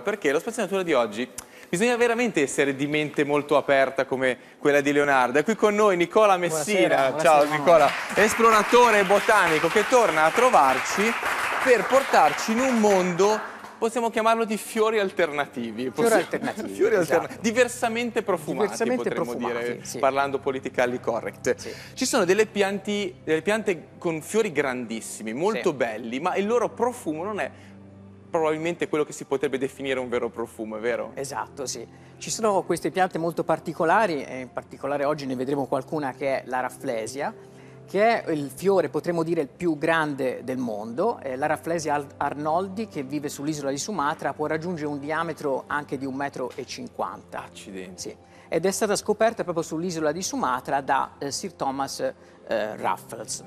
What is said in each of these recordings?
perché la spazionatura di oggi bisogna veramente essere di mente molto aperta come quella di Leonardo. È qui con noi Nicola Messina, buonasera, ciao buonasera. Nicola, esploratore botanico che torna a trovarci per portarci in un mondo possiamo chiamarlo di fiori alternativi. Fiori alternativi. fiori esatto. alternativi diversamente profumati, diversamente potremmo profumati, dire, sì. parlando politically correct. Sì. Ci sono delle, pianti, delle, piante con fiori grandissimi, molto sì. belli, ma il loro profumo non è probabilmente quello che si potrebbe definire un vero profumo, è vero? Esatto, sì. Ci sono queste piante molto particolari, e in particolare oggi ne vedremo qualcuna che è la rafflesia, che è il fiore, potremmo dire, il più grande del mondo. Eh, la rafflesia arnoldi, che vive sull'isola di Sumatra, può raggiungere un diametro anche di 1,50 m. Accidenti. Sì ed è stata scoperta proprio sull'isola di Sumatra da eh, Sir Thomas eh, Raffles.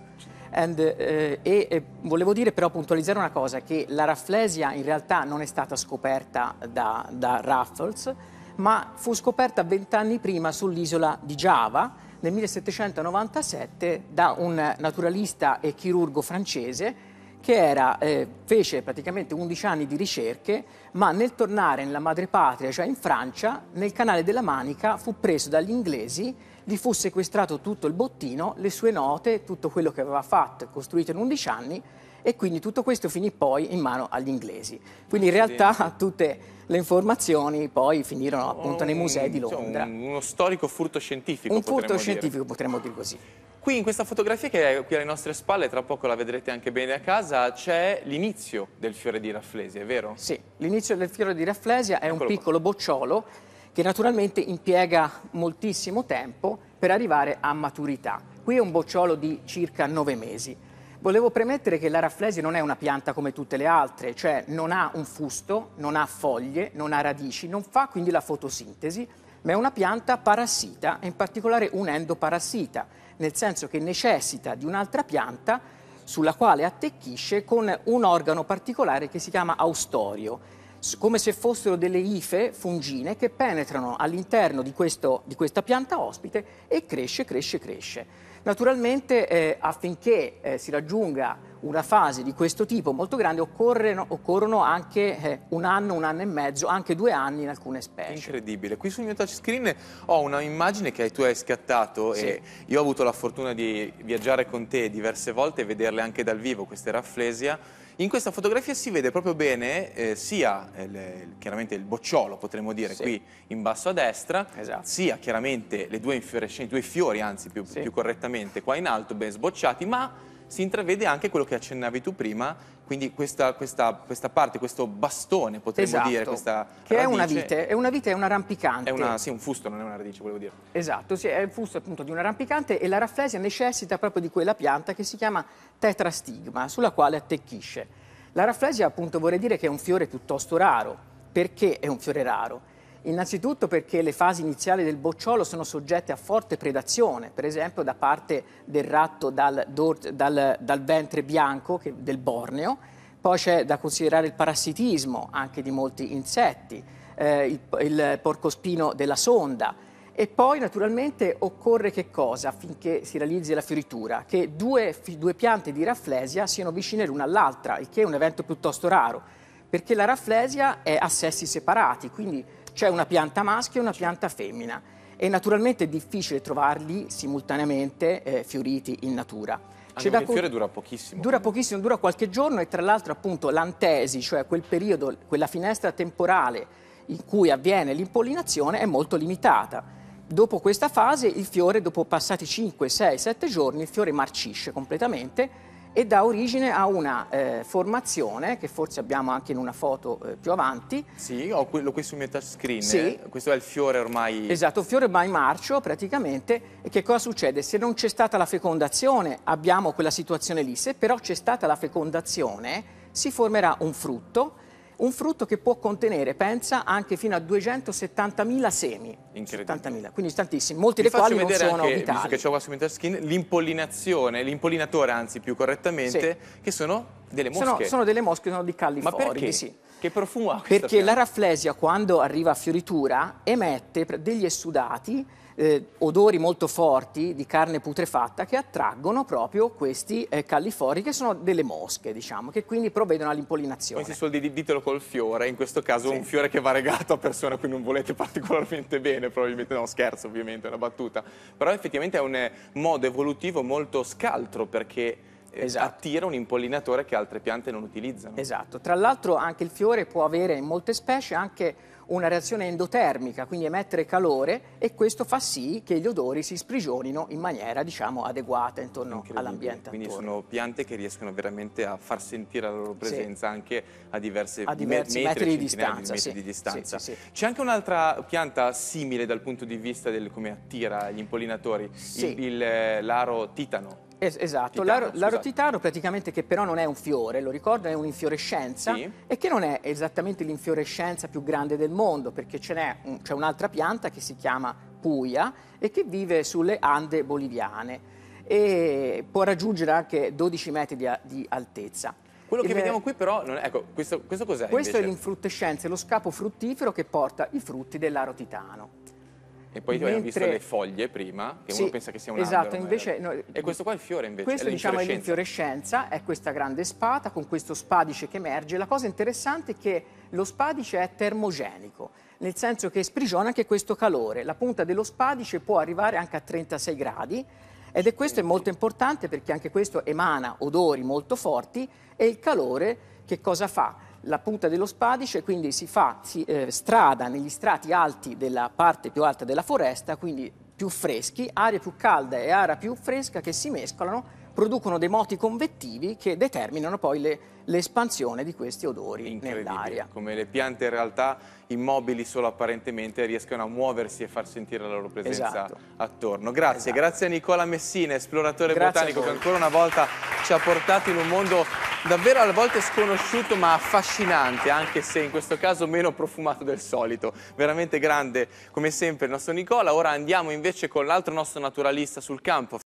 And, eh, e volevo dire però puntualizzare una cosa, che la rafflesia in realtà non è stata scoperta da, da Raffles, ma fu scoperta vent'anni prima sull'isola di Giava nel 1797 da un naturalista e chirurgo francese che era, eh, fece praticamente 11 anni di ricerche, ma nel tornare nella madrepatria, cioè in Francia, nel canale della Manica fu preso dagli inglesi, gli fu sequestrato tutto il bottino, le sue note, tutto quello che aveva fatto e costruito in 11 anni e quindi tutto questo finì poi in mano agli inglesi. Quindi in realtà tutte le informazioni poi finirono appunto nei musei di cioè, Londra. uno storico furto scientifico. Un furto scientifico potremmo dire così. Qui in questa fotografia che è qui alle nostre spalle, tra poco la vedrete anche bene a casa, c'è l'inizio del fiore di Rafflesia, è vero? sì, l'inizio del fiore di Rafflesia è Eccolo un piccolo qua. bocciolo che naturalmente impiega moltissimo tempo per arrivare a maturità. Qui è un bocciolo di circa nove mesi. Volevo premettere che l'araflesia non è una pianta come tutte le altre, cioè non ha un fusto, non ha foglie, non ha radici, non fa quindi la fotosintesi, ma è una pianta parassita, e in particolare un endoparassita, nel senso che necessita di un'altra pianta sulla quale attecchisce con un organo particolare che si chiama austorio, come se fossero delle ife fungine che penetrano all'interno di, di, questa pianta ospite e cresce, cresce, cresce. Naturalmente eh, affinché eh, si raggiunga una fase di questo tipo molto grande occorrono, occorrono anche eh, un anno, un anno e mezzo, anche due anni in alcune specie. Incredibile. Qui sul mio touchscreen ho una immagine che tu hai scattato sì. e io ho avuto la fortuna di viaggiare con te diverse volte e vederle anche dal vivo, queste rafflesia. In questa fotografia si vede proprio bene eh, sia eh, il, chiaramente il bocciolo, potremmo dire, sì. qui in basso a destra, esatto. sia chiaramente le due infiorescenze, due fiori, anzi più, sì. più correttamente, qua in alto, ben sbocciati, ma si intravede anche quello che accennavi tu prima, quindi questa, questa, questa parte, questo bastone potremmo esatto, dire, questa che radice. è una vite, è una vite, è un arrampicante. È una, sì, un fusto, non è una radice, volevo dire. Esatto, sì, è il fusto appunto di un arrampicante e la raflesia necessita proprio di quella pianta che si chiama tetrastigma, sulla quale attecchisce. La raflesia appunto vorrei dire che è un fiore piuttosto raro, perché è un fiore raro? Innanzitutto perché le fasi iniziali del bocciolo sono soggette a forte predazione, per esempio da parte del ratto dal, dal, dal ventre bianco che, del Borneo, poi c'è da considerare il parassitismo anche di molti insetti, eh, il, il porcospino della sonda, e poi naturalmente occorre che cosa affinché si realizzi la fioritura? Che due, due piante di rafflesia siano vicine l'una all'altra, il che è un evento piuttosto raro, perché la rafflesia è a sessi separati, quindi c'è una pianta maschio e una pianta femmina e naturalmente è difficile trovarli simultaneamente eh, fioriti in natura. Ah, C'è ah, il fiore dura pochissimo. Dura pochissimo, dura qualche giorno e tra l'altro appunto l'antesi, cioè quel periodo, quella finestra temporale in cui avviene l'impollinazione è molto limitata. Dopo questa fase il fiore, dopo passati 5, 6, 7 giorni, il fiore marcisce completamente e dà origine a una eh, formazione che forse abbiamo anche in una foto eh, più avanti. Sì, ho quello qui sul mio touchscreen, sì. questo è il fiore ormai... Esatto, fiore ormai marcio praticamente e che cosa succede? Se non c'è stata la fecondazione abbiamo quella situazione lì, se però c'è stata la fecondazione si formerà un frutto un frutto che può contenere, pensa, anche fino a 270.000 semi. Incredibile. 70.000, quindi tantissimi, molti Vi dei quali non sono anche, vitali. Visto che c'ho qua su Interskin, l'impollinazione, l'impollinatore anzi più correttamente, sì. che sono delle mosche. Sono, sono, delle mosche, sono di California. Ma perché? Sì. Che profumo ha Perché pianta? la rafflesia quando arriva a fioritura emette degli essudati, eh, odori molto forti di carne putrefatta che attraggono proprio questi eh, callifori che sono delle mosche, diciamo, che quindi provvedono all'impollinazione. Come si suol dire, ditelo col fiore, in questo caso sì. un fiore che va regato a persone a cui non volete particolarmente bene, probabilmente, no scherzo ovviamente, è una battuta, però effettivamente è un eh, modo evolutivo molto scaltro perché eh, esatto. attira un impollinatore che altre piante non utilizzano. Esatto, tra l'altro anche il fiore può avere in molte specie anche una reazione endotermica, quindi emettere calore e questo fa sì che gli odori si sprigionino in maniera diciamo, adeguata intorno all'ambiente. Quindi attorno. sono piante che riescono veramente a far sentire la loro presenza sì. anche a diverse a diversi metri, metri di distanza. Di metri sì. di distanza. Sì, C'è anche un'altra pianta simile dal punto di vista del come attira gli impollinatori, eh, l'aro titano. Es esatto, Titano, la, la Titano praticamente che però non è un fiore, lo ricordo, è un'infiorescenza sì. e che non è esattamente l'infiorescenza più grande del mondo perché c'è un'altra un pianta che si chiama Puia e che vive sulle Ande boliviane e può raggiungere anche 12 metri di, di altezza. Quello che Il, vediamo qui però, non è, ecco, questo, cos'è? Questo invece? è l'infruttescenza, è lo scapo fruttifero che porta i frutti dell'aro titano. E poi Mentre... abbiamo visto le foglie prima, che sì, uno pensa che sia un esatto, albero. Invece, no, e questo qua è il fiore invece, Questo è diciamo è l'infiorescenza, è questa grande spata con questo spadice che emerge. La cosa interessante è che lo spadice è termogenico, nel senso che sprigiona anche questo calore. La punta dello spadice può arrivare anche a 36 gradi, ed è questo è molto importante perché anche questo emana odori molto forti e il calore che cosa fa? la punta dello spadice, quindi si fa si, eh, strada negli strati alti della parte più alta della foresta, quindi più freschi, aria più calda e aria più fresca che si mescolano producono dei moti convettivi che determinano poi le, l'espansione di questi odori nell'aria. Come le piante in realtà immobili solo apparentemente riescono a muoversi e far sentire la loro presenza esatto. attorno. Grazie, esatto. grazie a Nicola Messina, esploratore grazie botanico che ancora una volta ci ha portato in un mondo Davvero a volte sconosciuto ma affascinante, anche se in questo caso meno profumato del solito. Veramente grande come sempre il nostro Nicola. Ora andiamo invece con l'altro nostro naturalista sul campo.